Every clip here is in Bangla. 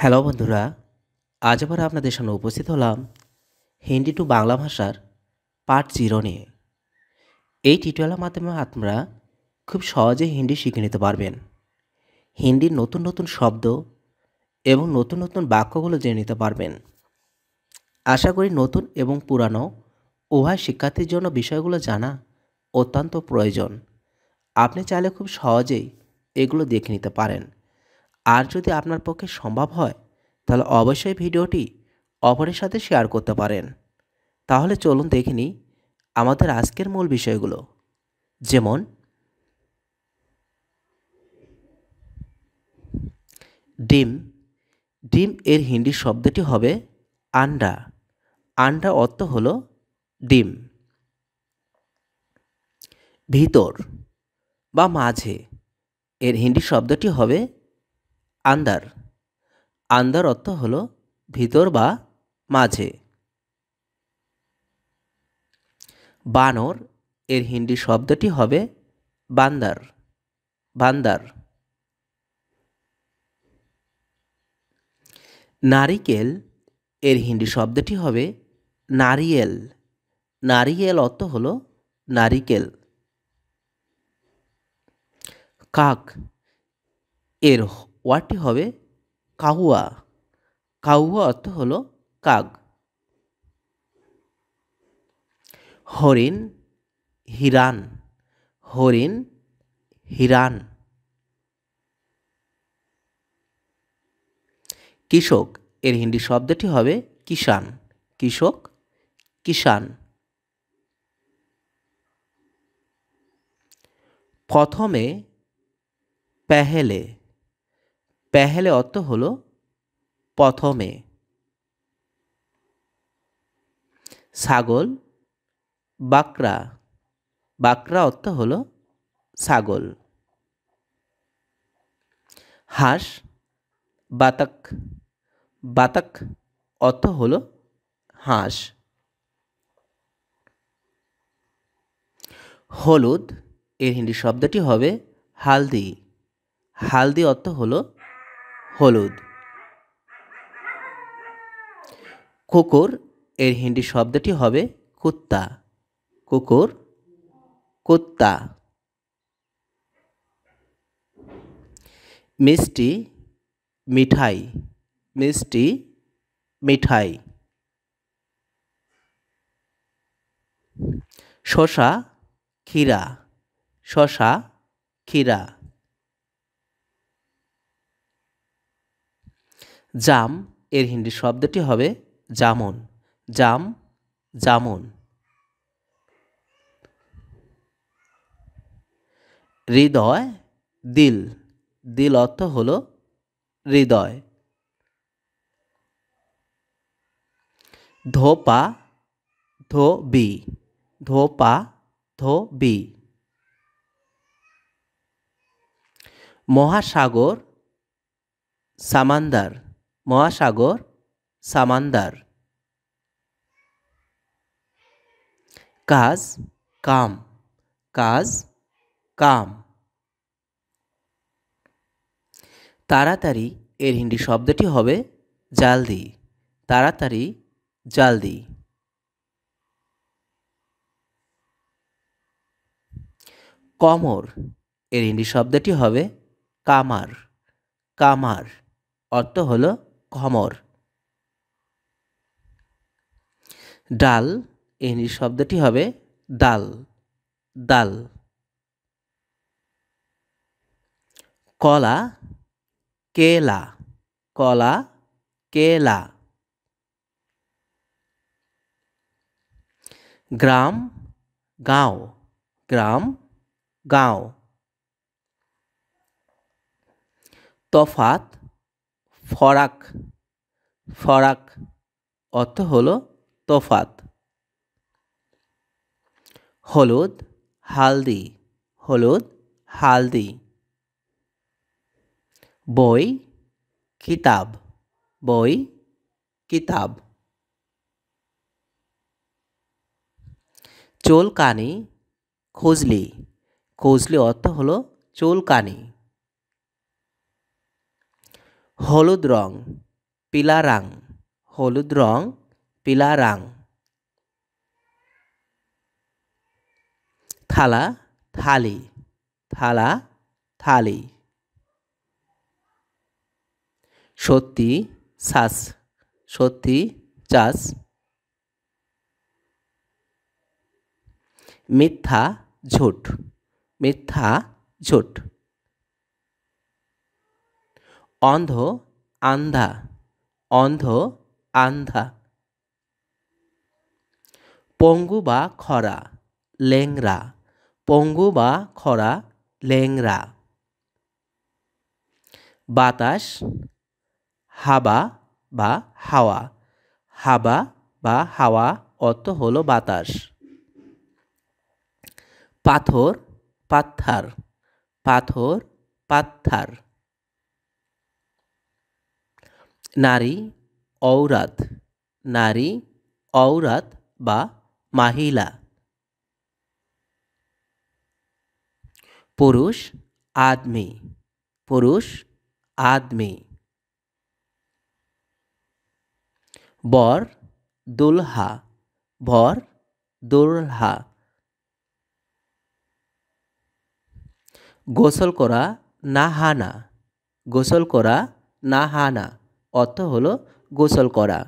হ্যালো বন্ধুরা আজ আবার আপনাদের সামনে উপস্থিত হলাম হিন্দি টু বাংলা ভাষার পার্ট জিরো নিয়ে এই টিউটোরিয়ালের মাধ্যমে আপনারা খুব সহজে হিন্দি শিখে নিতে পারবেন হিন্দির নতুন নতুন শব্দ এবং নতুন নতুন বাক্যগুলো জেনে নিতে পারবেন আশা করি নতুন এবং পুরানো উভয় শিক্ষার্থীর জন্য বিষয়গুলো জানা অত্যন্ত প্রয়োজন আপনি চাইলে খুব সহজেই এগুলো দেখে নিতে পারেন আর যদি আপনার পক্ষে সম্ভব হয় তাহলে অবশ্যই ভিডিওটি অপরের সাথে শেয়ার করতে পারেন তাহলে চলুন দেখিনি আমাদের আজকের মূল বিষয়গুলো যেমন ডিম ডিম এর হিন্দি শব্দটি হবে আন্ডা আন্ডা অর্থ হলো ডিম ভিতর বা মাঝে এর হিন্দি শব্দটি হবে আন্দার আন্দার অর্থ হল ভিতর বা মাঝে বানর এর হিন্দি শব্দটি হবে বান্দার বান্দার নারিকেল এর হিন্দি শব্দটি হবে নারিয়েল নারিয়েল অর্থ হল নারিকেল কাক এর ওয়ার্ডটি হবে কাহুয়া কাহুয়া অর্থ হল কাক হরিণ হিরান হরিণ হিরান কৃষক এর হিন্দি শব্দটি হবে কিষান কৃষক কিষান প্রথমে পেহেলে পেহেলে অর্থ হল প্রথমে ছাগল বাকরা বাকরা অর্থ হল ছাগল হাঁস বাতাক বাতাক অর্থ হল হাঁস হলুদ এর হিন্দি শব্দটি হবে হালদি হালদি অর্থ হলো হলুদ কুকুর এর হিন্দি শব্দটি হবে কুত্তা কুকুর কুত্তা মিষ্টি মিঠাই মিষ্টি মিঠাই শশা ক্ষীরা শশা ক্ষীরা জাম এর হিন্দি শব্দটি হবে জামুন জাম জামুন হৃদয় দিল দিল অর্থ হল হৃদয় ধোপা ধো বি ধোপা ধো বি মহাসাগর সামান্দার মহাসাগর সামান্দার কাজ কাম কাজ কাম তাড়াতাড়ি এর হিন্দি শব্দটি হবে জালদি তাড়াতাড়ি জালদি কমর এর হিন্দি শব্দটি হবে কামার কামার অর্থ হলো কমর ডাল ইংরেজি শব্দটি হবে ডাল ডাল কলা কেলা কলা কেলা গ্রাম গাঁও গ্রাম গাঁও তফাত ফরাক ফরাক অর্থ হলো তফাত হলুদ হালদি হলুদ হালদি বই কিতাব বই কিতাব চোলকানি খুজলি খুজলি অর্থ হলো চোলকানি হলুদ রং পিলারাং হলুদ রং পিলারাং থালা থালি থালা থালি সত্যি শ্বাস সত্যি চাস মিথ্যা ঝুট মিথ্যা ঝুট অন্ধ আন্ধা অন্ধ আন্ধা পঙ্গু বা খরা লেংরা পঙ্গু বা খরা লেংরা বাতাস হাবা বা হাওয়া হাবা বা হাওয়া অর্থ হলো বাতাস পাথর পাত্থার পাথর পাত্থার নারী ঔরাত নারী ঔরাত বা মাহিলা পুরুষ আদমি পুরুষ আদমি বর দুলহা বর দুলহা গোসল করা নাহানা গোসল করা নাহানা অর্থ হলো গোসল করা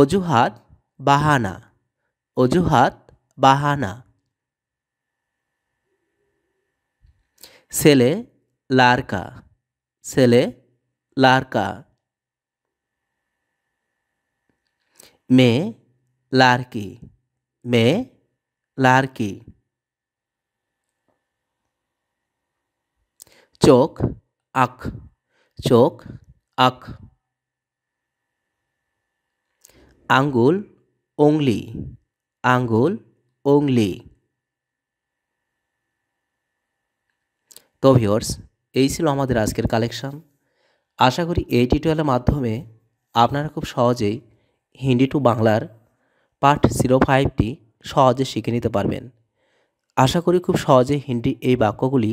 অজুহাত বাহানা অজুহাত বাহানা ছেলে লারকা ছেলে লারকা মেয়ে লারকি মেয়ে লারকি চোখ আখ চোখ আখ আঙ্গুল ওংলি আঙ্গুল ওংলি তো ভিওর্স এই ছিল আমাদের আজকের কালেকশন আশা করি এই টিউটোরিয়ালের মাধ্যমে আপনারা খুব সহজেই হিন্দি টু বাংলার পার্ট জিরো ফাইভটি সহজে শিখে নিতে পারবেন আশা করি খুব সহজে হিন্দি এই বাক্যগুলি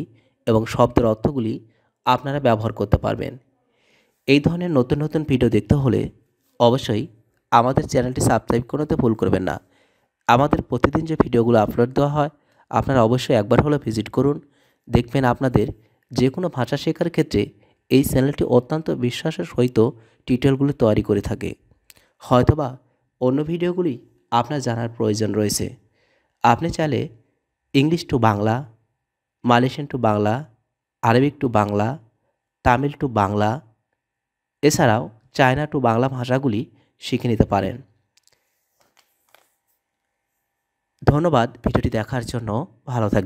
এবং শব্দের অর্থগুলি আপনারা ব্যবহার করতে পারবেন এই ধরনের নতুন নতুন ভিডিও দেখতে হলে অবশ্যই আমাদের চ্যানেলটি সাবস্ক্রাইব করতে ভুল করবেন না আমাদের প্রতিদিন যে ভিডিওগুলো আপলোড দেওয়া হয় আপনারা অবশ্যই একবার হলে ভিজিট করুন দেখবেন আপনাদের যে কোনো ভাষা শেখার ক্ষেত্রে এই চ্যানেলটি অত্যন্ত বিশ্বাসের সহিত টিউটোরিয়ালগুলি তৈরি করে থাকে হয়তোবা অন্য ভিডিওগুলি আপনার জানার প্রয়োজন রয়েছে আপনি চাইলে English to Bangla Malaysian to Bangla Arabic to Bangla Tamil to Bangla এছাড়াও চায়না টু বাংলা ভাষাগুলি শিখে নিতে পারেন ধন্যবাদ ভিডিওটি দেখার জন্য ভালো থাকবে